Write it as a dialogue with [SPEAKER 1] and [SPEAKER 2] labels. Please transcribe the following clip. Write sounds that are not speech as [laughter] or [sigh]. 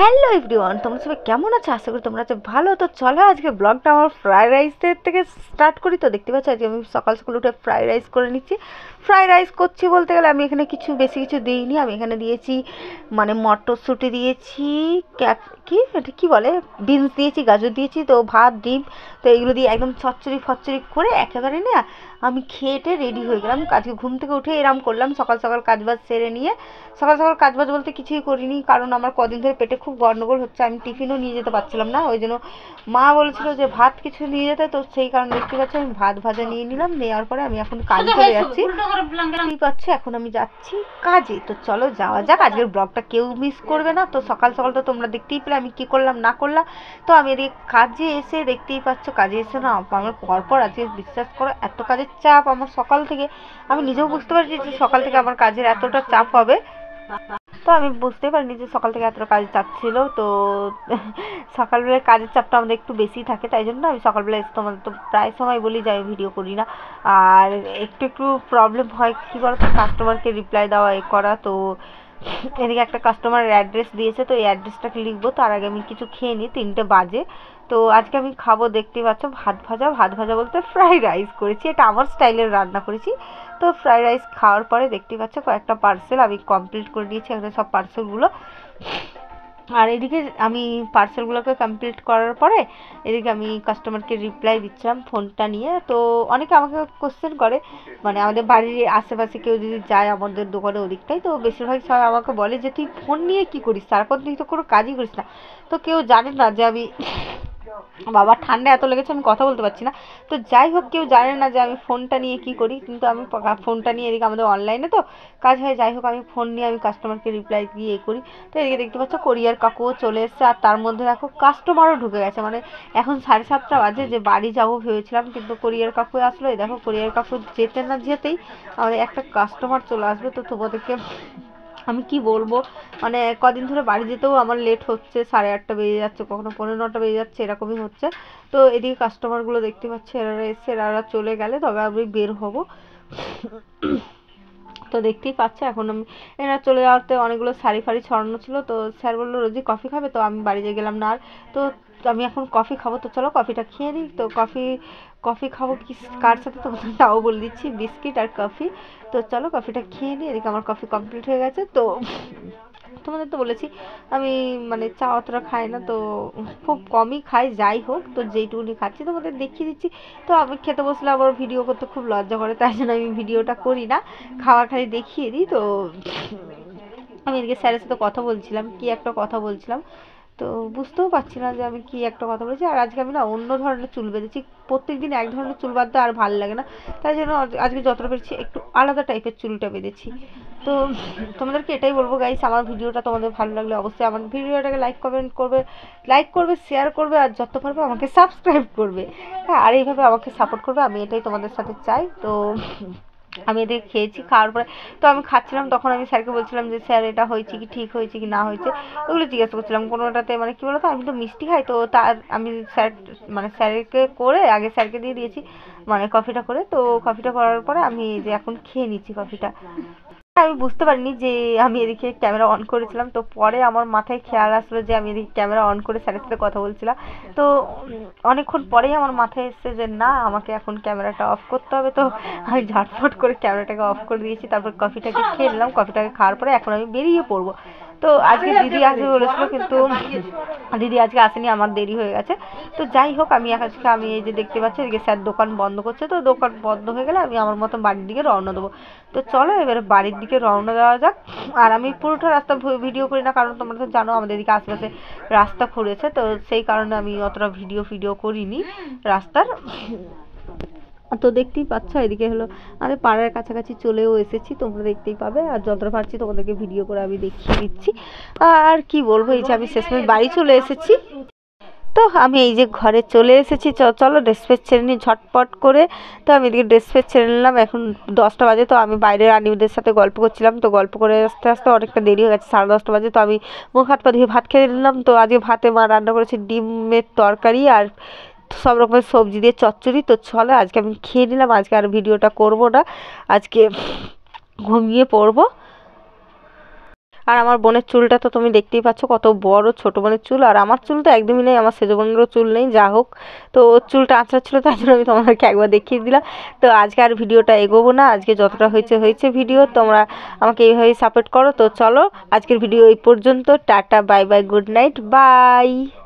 [SPEAKER 1] hello everyone তোমরা সবাই কেমন আছো আশা করি তোমরা আছো ভালো তো চলো আজকে ব্লগটা আমার ফ্রায়েড রাইসের থেকে স্টার্ট করি তো দেখতে পাচ্ছ আজকে আমি সকাল সকাল উঠে ফ্রায়েড রাইস করে নিচ্ছি ফ্রায়েড রাইস করছি বলতে গেলে আমি এখানে কিছু বেশি কিছু দিইনি আমি এখানে দিয়েছি মানে মটরশুঁটি দিয়েছি ক্যাপ কি এটা কী বলে বিনস দিয়েছি গাজর দিয়েছি তো ভাত ডিম তো এগুলো দিয়ে একদম চচ্চড়ি ফচ্চড়ি করে একেবারে না আমি খেয়েটে রেডি হয়ে গেলাম কাজকে ঘুম থেকে উঠে এরম করলাম সকাল সকাল কাজবাজ সেরে নিয়ে সকাল সকাল কাজবাজ বলতে কিছুই করিনি কারণ আমার কদিন ধরে পেটে খুব গণ্ডগোল হচ্ছে আমি টিফিনও নিয়ে যেতে পারছিলাম না ওই জন্য মা বলেছিল যে ভাত কিছু নিয়ে যেতে তো সেই কারণে দেখতে পাচ্ছি আমি ভাত ভাজা নিয়ে নিলাম নেওয়ার পরে আমি এখন কাজে চলে যাচ্ছি ঠিক পারছো এখন আমি যাচ্ছি কাজে তো চলো যাওয়া যাক আজকের ব্লগটা কেউ মিস করবে না তো সকাল সকাল তো তোমরা দেখতেই পেলে আমি কি করলাম না করলাম তো আমি এদিকে কাজে এসে দেখতেই পাচ্ছ কাজে এসে না আমার পরপর আজকে বিশ্বাস করো এত কাজের চাপ আমার সকাল থেকে আমি নিজেও বুঝতে পারছি যে সকাল থেকে আমার কাজের এতটা চাপ হবে তো আমি বুঝতে পারিনি যে সকাল থেকে এতটা কাজের চাপ ছিল তো [laughs] সকালবেলায় কাজের চাপটা আমাদের একটু বেশি থাকে তাই জন্য আমি সকালবেলায় তোমাদের তো প্রায় সময় বলি যে আমি ভিডিও করি না আর একটু একটু প্রবলেম হয় কী বলতো কাস্টমারকে রিপ্লাই দেওয়া এ করা তো এদিকে একটা কাস্টমারের অ্যাড্রেস দিয়েছে তো এই অ্যাড্রেসটাকে লিখবো তার আগে আমি কিছু খেয়ে নিই তিনটে বাজে তো আজকে আমি খাবো দেখতে পাচ্ছ ভাত ভাজা ভাত ভাজা বলতে ফ্রাইড রাইস করেছি এটা আমার স্টাইলের রান্না করেছি তো ফ্রাইড রাইস খাওয়ার পরে দেখতে পাচ্ছ কয়েকটা পার্সেল আমি কমপ্লিট করে নিয়েছি এখানে সব পার্সেলগুলো আর এদিকে আমি পার্সেলগুলোকে কমপ্লিট করার পরে এদিকে আমি কাস্টমারকে রিপ্লাই দিচ্ছিলাম ফোনটা নিয়ে তো অনেকে আমাকে কোশ্চেন করে মানে আমাদের বাড়ির আশেপাশে কেউ যদি যায় আমাদের দোকানে ওদিকটাই তো বেশিরভাগ সবাই আমাকে বলে যে তুই ফোন নিয়ে কি করিস তারপর তুই তো কোনো কাজই করিস না তো কেউ জানে না যে আমি বাবা ঠান্ডা এত লেগেছে আমি কথা বলতে পারছি না তো যাই হোক কেউ জানে না যে আমি ফোনটা নিয়ে কি করি কিন্তু আমি ফোনটা নিয়ে এদিকে আমাদের অনলাইনে তো কাজ হয় যাই হোক আমি ফোন নিয়ে আমি কাস্টমারকে রিপ্লাই দিয়ে এ করি তো এদিকে দেখতে পাচ্ছ কোরিয়ার কাকুও চলে এসছে আর তার মধ্যে দেখো কাস্টমারও ঢুকে গেছে মানে এখন সাড়ে সাতটা বাজে যে বাড়ি যাবো ভেবেছিলাম কিন্তু কোরিয়ার কাকু আসলো এই দেখো কোরিয়ার কাকু যেতে না যেতেই আমাদের একটা কাস্টমার চলে আসবে তো তোমাদেরকে আমি কি বলবো মানে কদিন ধরে বাড়ি যেতেও আমার লেট হচ্ছে সাড়ে আটটা বেজে যাচ্ছে কখনো পনেরো নটা বেজে যাচ্ছে এরকমই হচ্ছে তো এদিকে কাস্টমারগুলো দেখতে পাচ্ছি এরা এসে এরা চলে গেলে তবে আমি বের হব তো দেখতেই পাচ্ছে এখন আমি এরা চলে যাওয়াতে অনেকগুলো শাড়ি ফাড়ি ছড়ানো ছিল তো স্যার বললো রোজি কফি খাবে তো আমি বাড়িতে গেলাম না আর তো আমি এখন কফি খাবো তো চলো কফিটা খেয়ে নিই তো কফি কফি খাবো কি কার সাথে তো [laughs] তাও বলে দিচ্ছি বিস্কিট আর কফি তো চলো কফিটা খেয়ে নিই এদিকে আমার কফি কমপ্লিট হয়ে গেছে তো তোমাদের তো বলেছি আমি মানে চা অতটা খাই না তো খুব কমই খাই যাই হোক তো যেইটুকুনি খাচ্ছি তোমাদের দেখিয়ে দিচ্ছি তো আমি খেতে বসলে আবার ভিডিও করতে খুব লজ্জা করে তাই জন্য আমি ভিডিওটা করি না খাওয়া খালি দেখিয়ে দিই তো আমি এদিকে স্যারের সাথে কথা বলছিলাম কি একটা কথা বলছিলাম তো বুঝতেও পারছি না যে আমি কি একটা কথা বলেছি আর আজকে আমি না অন্য ধরনের চুল বেঁধেছি প্রত্যেক দিন এক ধরনের চুল বাঁধতে আর ভালো লাগে না তাই জন্য আজকে যতটা পেরেছি একটু আলাদা টাইপের চুলটা বেঁধেছি তো তোমাদেরকে এটাই বলবো গাইস আমার ভিডিওটা তোমাদের ভালো লাগলে অবশ্যই আমার ভিডিওটাকে লাইক কমেন্ট করবে লাইক করবে শেয়ার করবে আর যত পারবে আমাকে সাবস্ক্রাইব করবে হ্যাঁ আর এইভাবে আমাকে সাপোর্ট করবে আমি এটাই তোমাদের সাথে চাই তো আমি এদের খেয়েছি খাওয়ার পরে তো আমি খাচ্ছিলাম তখন আমি স্যারকে বলছিলাম যে স্যার এটা হয়েছে কি ঠিক হয়েছে কি না হয়েছে ওগুলো জিজ্ঞাসা করছিলাম কোনোটাতে মানে কী বলতো আমি তো মিষ্টি খাই তো তার আমি স্যার মানে স্যারকে করে আগে স্যারকে দিয়ে দিয়েছি মানে কফিটা করে তো কফিটা করার পরে আমি যে এখন খেয়ে নিচ্ছি কফিটা আমি বুঝতে পারিনি যে আমি এদিকে ক্যামেরা অন করেছিলাম তো পরে আমার মাথায় খেয়াল আসলো যে আমি এদিকে ক্যামেরা অন করে স্যারের সাথে কথা বলছিলাম তো অনেকক্ষণ পরেই আমার মাথায় এসছে যে না আমাকে এখন ক্যামেরাটা অফ করতে হবে তো আমি ঝটফট করে ক্যামেরাটাকে অফ করে দিয়েছি তারপর কফিটাকে খেয়ে নিলাম কফিটাকে খাওয়ার পরে এখন আমি বেরিয়ে পড়বো তো আজকে দিদি আসবে বলেছিল কিন্তু দিদি আজকে আসেনি আমার দেরি হয়ে গেছে তো যাই হোক আমি আজকে আমি এই যে দেখতে পাচ্ছি এদিকে স্যার দোকান বন্ধ করছে তো দোকান বন্ধ হয়ে গেলে আমি আমার মতন বাড়ির দিকে রওনা দেবো তো চলো এবারে বাড়ির দিকে এদিকে রওনা দেওয়া যাক আর আমি পুরোটা রাস্তা ভিডিও করি না কারণ তোমরা তো জানো আমাদের এদিকে আশেপাশে রাস্তা খুঁড়েছে তো সেই কারণে আমি অতটা ভিডিও ফিডিও করিনি রাস্তার তো দেখতেই পাচ্ছ এদিকে হলো আমাদের পাড়ার কাছাকাছি চলেও এসেছি তোমরা দেখতেই পাবে আর যতটা পারছি তোমাদেরকে ভিডিও করে আমি দেখিয়ে দিচ্ছি আর কি বলবো এই যে আমি শেষমেশ বাড়ি চলে এসেছি তো আমি এই যে ঘরে চলে এসেছি চলো ড্রেস ফ্রেস ছেড়ে নিই ঝটপট করে তো আমি এদিকে ড্রেস ফ্রেস ছেড়ে নিলাম এখন দশটা বাজে তো আমি বাইরে রানিদের সাথে গল্প করছিলাম তো গল্প করে আস্তে আস্তে অনেকটা দেরি হয়ে গেছে সাড়ে দশটা বাজে তো আমি মুখ হাত পা ধুয়ে ভাত খেয়ে নিলাম তো আজকে ভাতে মা রান্না করেছে ডিমের তরকারি আর সব রকমের সবজি দিয়ে চচ্চড়ি তো চলো আজকে আমি খেয়ে নিলাম আজকে আর ভিডিওটা করবো না আজকে ঘুমিয়ে পড়বো আর আমার বোনের চুলটা তো তুমি দেখতেই পাচ্ছ কত বড় ছোট বোনের চুল আর আমার চুল তো একদমই নেই আমার সেজো বোনেরও চুল নেই যা হোক তো ওর চুলটা আঁচড়াচ্ছিলো তার জন্য আমি তোমাদেরকে একবার দেখিয়ে দিলাম তো আজকে আর ভিডিওটা এগোবো না আজকে যতটা হয়েছে হয়েছে ভিডিও তোমরা আমাকে এইভাবেই সাপোর্ট করো তো চলো আজকের ভিডিও এই পর্যন্ত tata bye bye good night by